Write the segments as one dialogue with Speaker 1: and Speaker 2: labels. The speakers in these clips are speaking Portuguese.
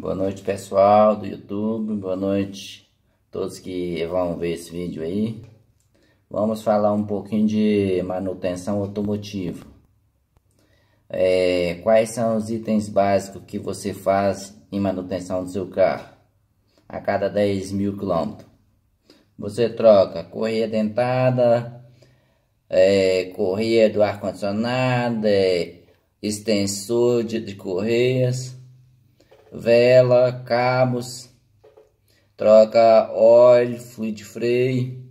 Speaker 1: Boa noite pessoal do YouTube, boa noite todos que vão ver esse vídeo aí. Vamos falar um pouquinho de manutenção automotiva. É, quais são os itens básicos que você faz em manutenção do seu carro a cada 10 mil quilômetros? Você troca correia dentada, é, correia do ar-condicionado, é, extensor de, de correias vela, cabos, troca óleo, fluido de freio.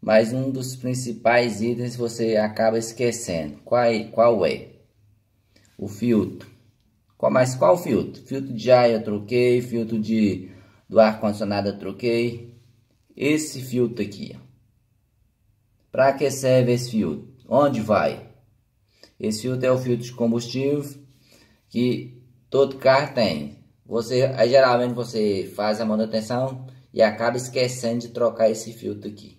Speaker 1: Mas um dos principais itens você acaba esquecendo. Qual é? Qual é? O filtro. Qual, mas qual filtro? Filtro de ar eu troquei, filtro de, do ar-condicionado eu troquei. Esse filtro aqui. Para que serve esse filtro? Onde vai? Esse filtro é o filtro de combustível que Todo carro tem. Você, aí, geralmente você faz a manutenção e acaba esquecendo de trocar esse filtro aqui.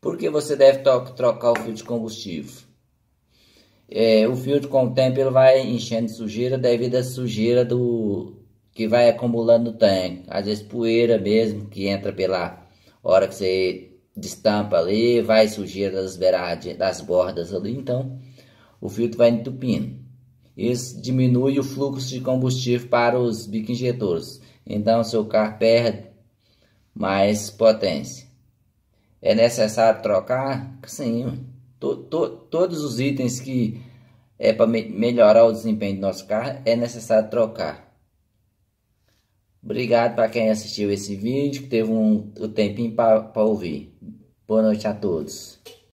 Speaker 1: Por que você deve trocar o filtro de combustível? É, o filtro com o tempo ele vai enchendo de sujeira devido à sujeira do que vai acumulando no tanque. Às vezes poeira mesmo que entra pela hora que você destampa ali, vai sujeira das beiradas, das bordas ali, então o filtro vai entupindo. Isso diminui o fluxo de combustível para os bico injetores. Então seu carro perde mais potência. É necessário trocar? Sim. To, to, todos os itens que é para me melhorar o desempenho do nosso carro é necessário trocar. Obrigado para quem assistiu esse vídeo, que teve um, um tempinho para ouvir. Boa noite a todos.